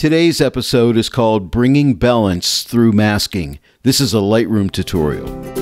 Today's episode is called Bringing Balance Through Masking. This is a Lightroom tutorial.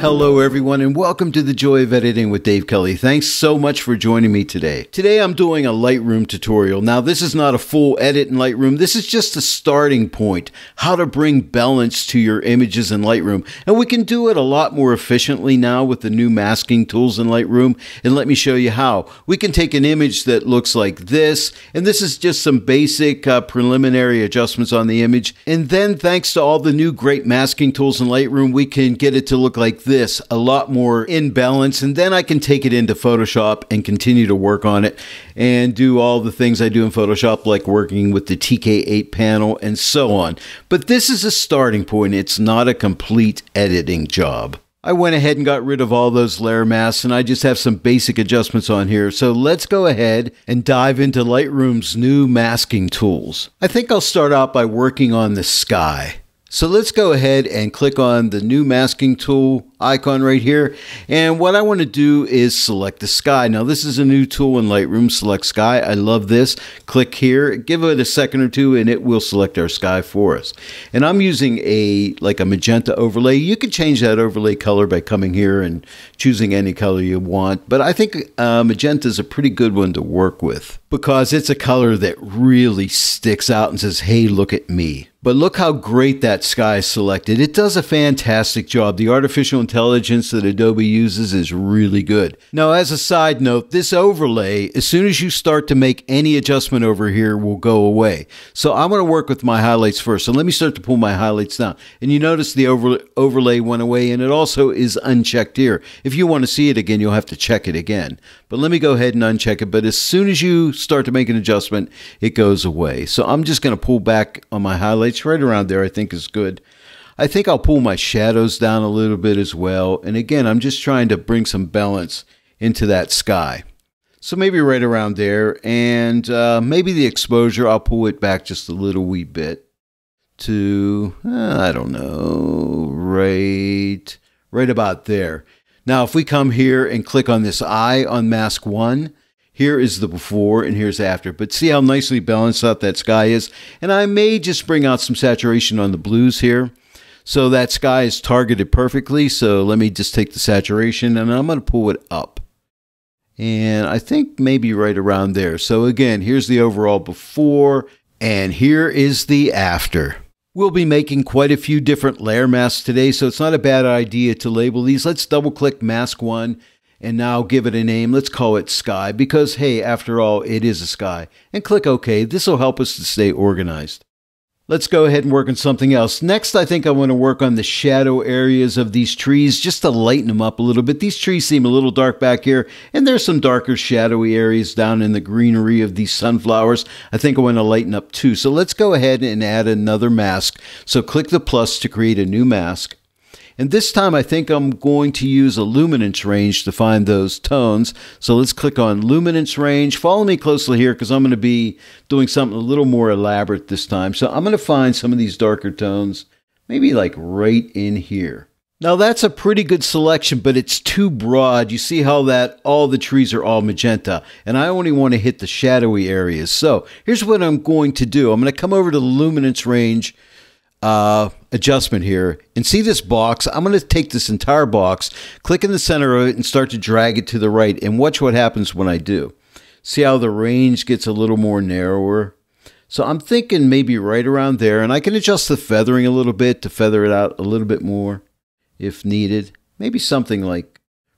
Hello, everyone, and welcome to the Joy of Editing with Dave Kelly. Thanks so much for joining me today. Today, I'm doing a Lightroom tutorial. Now, this is not a full edit in Lightroom, this is just a starting point how to bring balance to your images in Lightroom. And we can do it a lot more efficiently now with the new masking tools in Lightroom. And let me show you how. We can take an image that looks like this, and this is just some basic uh, preliminary adjustments on the image. And then, thanks to all the new great masking tools in Lightroom, we can get it to look like this this a lot more in balance, and then I can take it into Photoshop and continue to work on it and do all the things I do in Photoshop, like working with the TK8 panel and so on. But this is a starting point, it's not a complete editing job. I went ahead and got rid of all those layer masks and I just have some basic adjustments on here. So let's go ahead and dive into Lightroom's new masking tools. I think I'll start out by working on the sky. So let's go ahead and click on the new masking tool icon right here. And what I want to do is select the sky. Now this is a new tool in Lightroom, select sky. I love this. Click here, give it a second or two and it will select our sky for us. And I'm using a like a magenta overlay. You can change that overlay color by coming here and choosing any color you want. But I think uh, magenta is a pretty good one to work with because it's a color that really sticks out and says, hey, look at me. But look how great that sky is selected. It does a fantastic job. The artificial intelligence that Adobe uses is really good. Now, as a side note, this overlay, as soon as you start to make any adjustment over here, will go away. So i want to work with my highlights first. So let me start to pull my highlights down. And you notice the over overlay went away and it also is unchecked here. If you want to see it again, you'll have to check it again. But let me go ahead and uncheck it. But as soon as you start to make an adjustment, it goes away. So I'm just going to pull back on my highlights right around there, I think is good. I think I'll pull my shadows down a little bit as well. And again, I'm just trying to bring some balance into that sky. So maybe right around there. And uh, maybe the exposure, I'll pull it back just a little wee bit to, uh, I don't know, right, right about there. Now, if we come here and click on this eye on mask one, here is the before and here's after. But see how nicely balanced out that sky is? And I may just bring out some saturation on the blues here. So that sky is targeted perfectly. So let me just take the saturation and I'm going to pull it up. And I think maybe right around there. So again, here's the overall before and here is the after. We'll be making quite a few different layer masks today, so it's not a bad idea to label these. Let's double click mask one and now give it a name. Let's call it sky because, hey, after all, it is a sky. And click OK. This will help us to stay organized let's go ahead and work on something else. Next, I think I want to work on the shadow areas of these trees just to lighten them up a little bit. These trees seem a little dark back here, and there's some darker shadowy areas down in the greenery of these sunflowers. I think I want to lighten up too. So let's go ahead and add another mask. So click the plus to create a new mask. And this time I think I'm going to use a luminance range to find those tones. So let's click on luminance range. Follow me closely here because I'm going to be doing something a little more elaborate this time. So I'm going to find some of these darker tones, maybe like right in here. Now that's a pretty good selection, but it's too broad. You see how that all the trees are all magenta, and I only want to hit the shadowy areas. So here's what I'm going to do. I'm going to come over to the luminance range uh, adjustment here and see this box. I'm going to take this entire box, click in the center of it and start to drag it to the right and watch what happens when I do. See how the range gets a little more narrower. So I'm thinking maybe right around there and I can adjust the feathering a little bit to feather it out a little bit more if needed. Maybe something like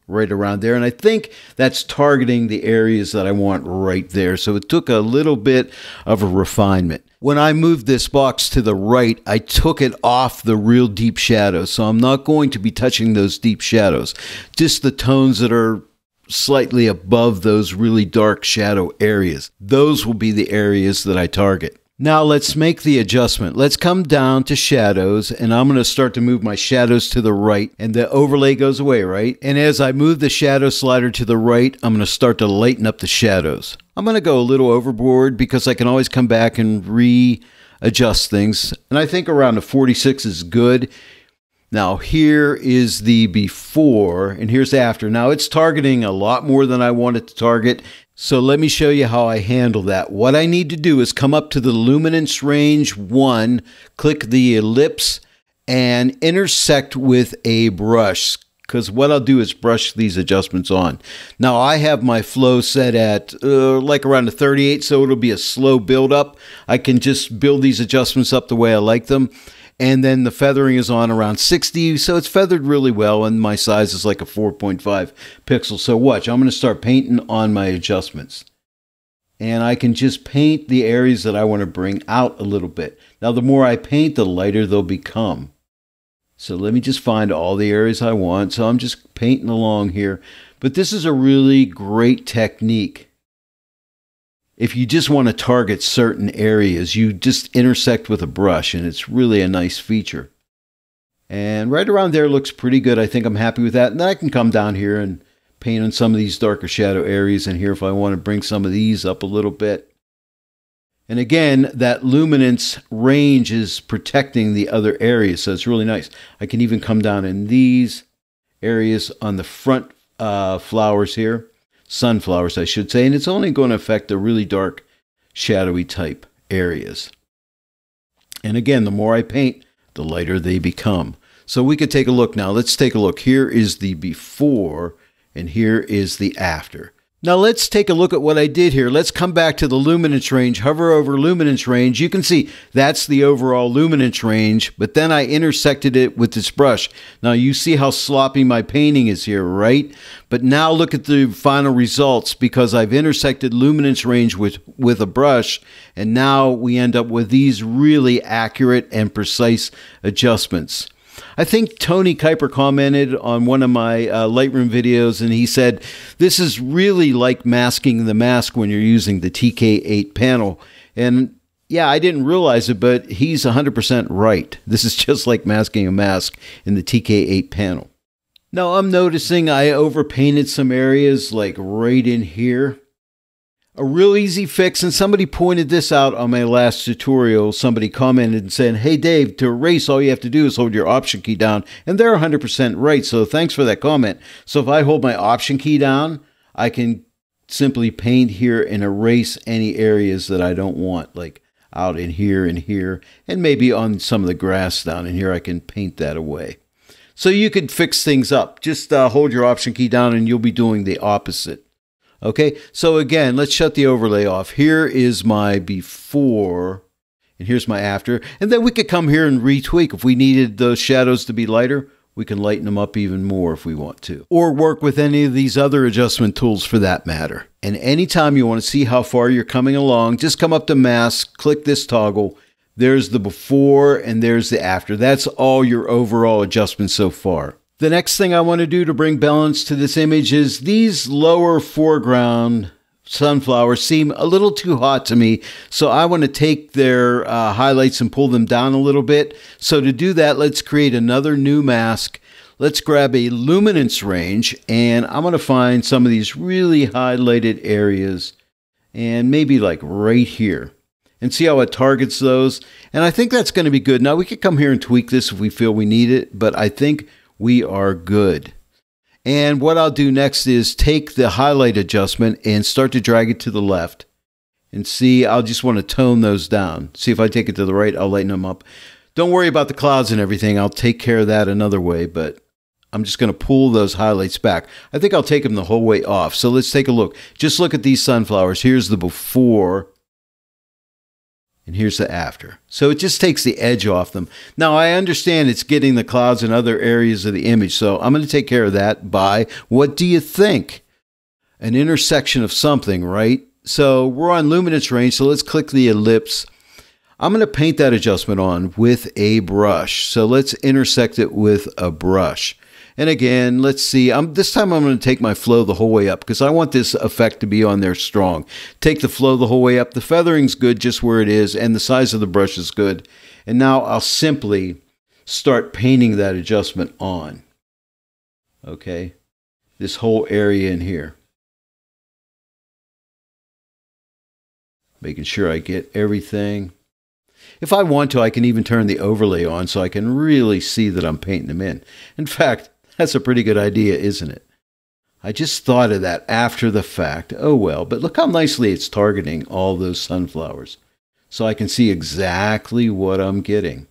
right around there. And I think that's targeting the areas that I want right there. So it took a little bit of a refinement. When I moved this box to the right, I took it off the real deep shadows. So I'm not going to be touching those deep shadows, just the tones that are slightly above those really dark shadow areas. Those will be the areas that I target. Now let's make the adjustment. Let's come down to shadows and I'm going to start to move my shadows to the right and the overlay goes away, right? And as I move the shadow slider to the right, I'm going to start to lighten up the shadows. I'm going to go a little overboard because I can always come back and readjust things. And I think around a 46 is good. Now, here is the before, and here's after. Now, it's targeting a lot more than I want it to target. So let me show you how I handle that. What I need to do is come up to the luminance range 1, click the ellipse, and intersect with a brush because what I'll do is brush these adjustments on. Now I have my flow set at uh, like around a 38, so it'll be a slow build up. I can just build these adjustments up the way I like them and then the feathering is on around 60 so it's feathered really well and my size is like a 4.5 pixel so watch i'm going to start painting on my adjustments and I can just paint the areas that I want to bring out a little bit. Now the more I paint the lighter they'll become. So let me just find all the areas I want. So I'm just painting along here. But this is a really great technique if you just want to target certain areas, you just intersect with a brush and it's really a nice feature. And right around there looks pretty good. I think I'm happy with that. And then I can come down here and paint on some of these darker shadow areas in here if I want to bring some of these up a little bit. And again, that luminance range is protecting the other areas, so it's really nice. I can even come down in these areas on the front uh, flowers here sunflowers, I should say, and it's only going to affect the really dark, shadowy type areas. And again, the more I paint, the lighter they become. So we could take a look now. Let's take a look. Here is the before, and here is the after. Now let's take a look at what I did here. Let's come back to the luminance range, hover over luminance range. You can see that's the overall luminance range, but then I intersected it with this brush. Now you see how sloppy my painting is here, right? But now look at the final results because I've intersected luminance range with, with a brush, and now we end up with these really accurate and precise adjustments. I think Tony Kuiper commented on one of my uh, Lightroom videos, and he said, This is really like masking the mask when you're using the TK8 panel. And yeah, I didn't realize it, but he's 100% right. This is just like masking a mask in the TK8 panel. Now I'm noticing I overpainted some areas like right in here a real easy fix, and somebody pointed this out on my last tutorial. Somebody commented and said, Hey Dave, to erase, all you have to do is hold your Option key down. And they're 100% right, so thanks for that comment. So if I hold my Option key down, I can simply paint here and erase any areas that I don't want, like out in here and here, and maybe on some of the grass down in here, I can paint that away. So you could fix things up. Just uh, hold your Option key down and you'll be doing the opposite. Okay, so again, let's shut the overlay off. Here is my before, and here's my after. And then we could come here and retweak. If we needed those shadows to be lighter, we can lighten them up even more if we want to. Or work with any of these other adjustment tools for that matter. And anytime you want to see how far you're coming along, just come up to mask, click this toggle. There's the before and there's the after. That's all your overall adjustment so far. The next thing I want to do to bring balance to this image is these lower foreground sunflowers seem a little too hot to me. So I want to take their uh, highlights and pull them down a little bit. So to do that, let's create another new mask. Let's grab a luminance range and I'm going to find some of these really highlighted areas and maybe like right here and see how it targets those. And I think that's going to be good. Now we could come here and tweak this if we feel we need it, but I think we are good. And what I'll do next is take the highlight adjustment and start to drag it to the left and see, I'll just want to tone those down. See if I take it to the right, I'll lighten them up. Don't worry about the clouds and everything. I'll take care of that another way, but I'm just going to pull those highlights back. I think I'll take them the whole way off. So let's take a look. Just look at these sunflowers. Here's the before and here's the after. So it just takes the edge off them. Now, I understand it's getting the clouds and other areas of the image, so I'm going to take care of that by what do you think? An intersection of something, right? So we're on luminance range, so let's click the ellipse. I'm going to paint that adjustment on with a brush. So let's intersect it with a brush. And again, let's see. I'm, this time I'm going to take my flow the whole way up because I want this effect to be on there strong. Take the flow the whole way up. The feathering's good just where it is, and the size of the brush is good. And now I'll simply start painting that adjustment on. Okay, this whole area in here. Making sure I get everything. If I want to, I can even turn the overlay on so I can really see that I'm painting them in. In fact, that's a pretty good idea, isn't it? I just thought of that after the fact. Oh well, but look how nicely it's targeting all those sunflowers. So I can see exactly what I'm getting.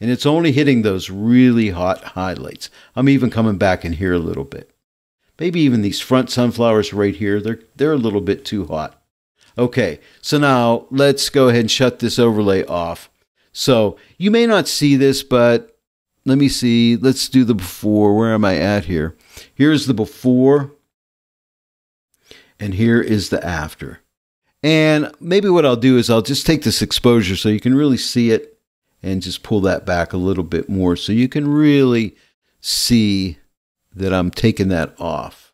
And it's only hitting those really hot highlights. I'm even coming back in here a little bit. Maybe even these front sunflowers right here, they're, they're a little bit too hot. Okay, so now let's go ahead and shut this overlay off. So you may not see this, but let me see. Let's do the before. Where am I at here? Here's the before, and here is the after. And maybe what I'll do is I'll just take this exposure so you can really see it and just pull that back a little bit more so you can really see that I'm taking that off.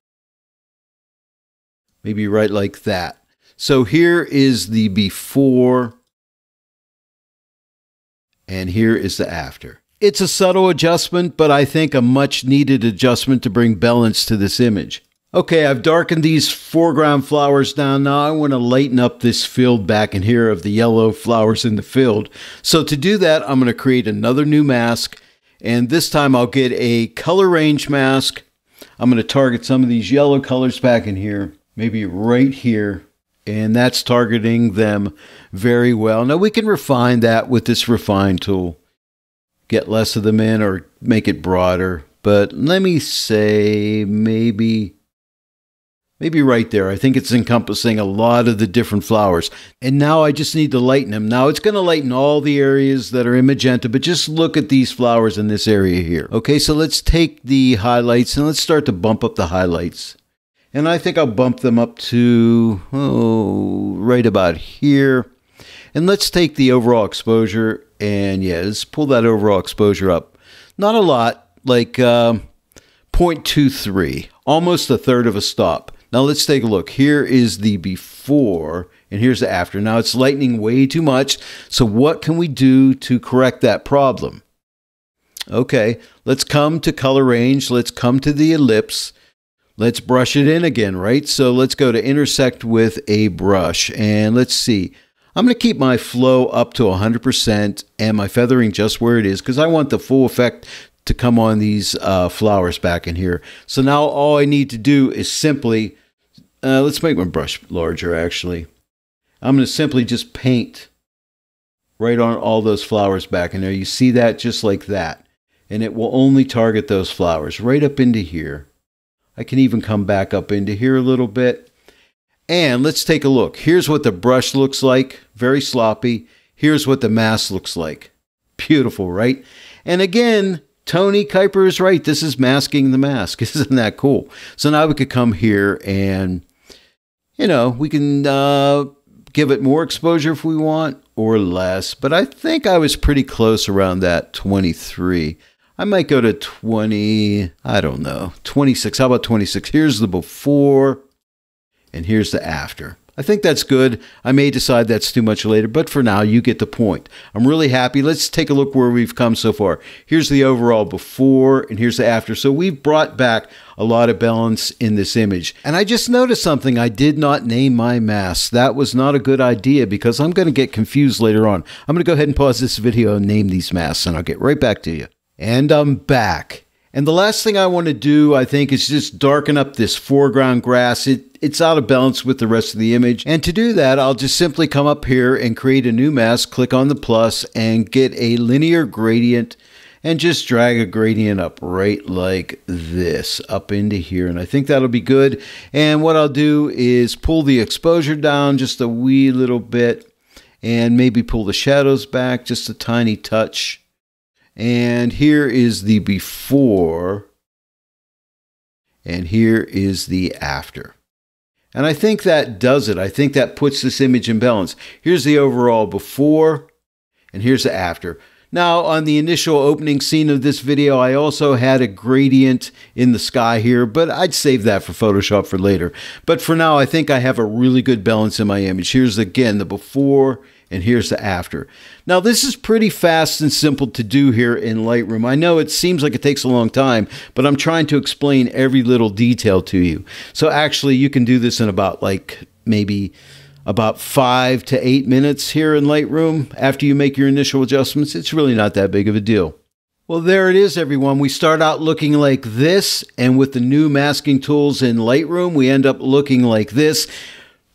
Maybe right like that. So here is the before and here is the after. It's a subtle adjustment, but I think a much needed adjustment to bring balance to this image. Okay, I've darkened these foreground flowers down. Now I want to lighten up this field back in here of the yellow flowers in the field. So to do that, I'm going to create another new mask. And this time I'll get a color range mask. I'm going to target some of these yellow colors back in here, maybe right here. And that's targeting them very well. Now we can refine that with this refine tool get less of them in or make it broader. But let me say maybe maybe right there. I think it's encompassing a lot of the different flowers. And now I just need to lighten them. Now it's going to lighten all the areas that are in magenta, but just look at these flowers in this area here. Okay, so let's take the highlights and let's start to bump up the highlights. And I think I'll bump them up to, oh, right about here. And let's take the overall exposure and yeah, let's pull that overall exposure up. Not a lot, like um, 0.23, almost a third of a stop. Now let's take a look. Here is the before and here's the after. Now it's lightening way too much. So what can we do to correct that problem? Okay, let's come to color range. Let's come to the ellipse. Let's brush it in again, right? So let's go to intersect with a brush and let's see. I'm going to keep my flow up to 100% and my feathering just where it is because I want the full effect to come on these uh, flowers back in here. So now all I need to do is simply, uh, let's make my brush larger actually. I'm going to simply just paint right on all those flowers back in there. You see that just like that. And it will only target those flowers right up into here. I can even come back up into here a little bit and let's take a look. Here's what the brush looks like, very sloppy. Here's what the mask looks like. Beautiful, right? And again, Tony Kuiper is right. This is masking the mask. Isn't that cool? So now we could come here and, you know, we can uh, give it more exposure if we want or less. But I think I was pretty close around that 23. I might go to 20, I don't know, 26. How about 26? Here's the before and here's the after. I think that's good. I may decide that's too much later, but for now, you get the point. I'm really happy. Let's take a look where we've come so far. Here's the overall before, and here's the after. So we've brought back a lot of balance in this image. And I just noticed something. I did not name my mask. That was not a good idea because I'm going to get confused later on. I'm going to go ahead and pause this video and name these masks, and I'll get right back to you. And I'm back. And the last thing I want to do, I think, is just darken up this foreground grass. It, it's out of balance with the rest of the image. And to do that, I'll just simply come up here and create a new mask, click on the plus, and get a linear gradient and just drag a gradient up right like this up into here and I think that'll be good and what I'll do is pull the exposure down just a wee little bit and maybe pull the shadows back just a tiny touch and here is the before, and here is the after. And I think that does it. I think that puts this image in balance. Here's the overall before, and here's the after. Now, on the initial opening scene of this video, I also had a gradient in the sky here, but I'd save that for Photoshop for later. But for now, I think I have a really good balance in my image. Here's again the before and here's the after. Now, this is pretty fast and simple to do here in Lightroom. I know it seems like it takes a long time, but I'm trying to explain every little detail to you. So actually, you can do this in about like maybe about five to eight minutes here in Lightroom after you make your initial adjustments. It's really not that big of a deal. Well, there it is, everyone. We start out looking like this, and with the new masking tools in Lightroom, we end up looking like this.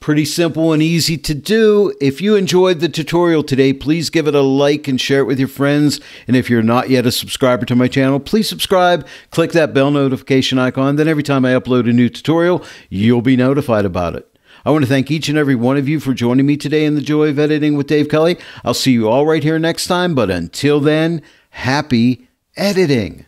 Pretty simple and easy to do. If you enjoyed the tutorial today, please give it a like and share it with your friends. And if you're not yet a subscriber to my channel, please subscribe, click that bell notification icon. Then every time I upload a new tutorial, you'll be notified about it. I want to thank each and every one of you for joining me today in the joy of editing with Dave Kelly. I'll see you all right here next time, but until then, happy editing.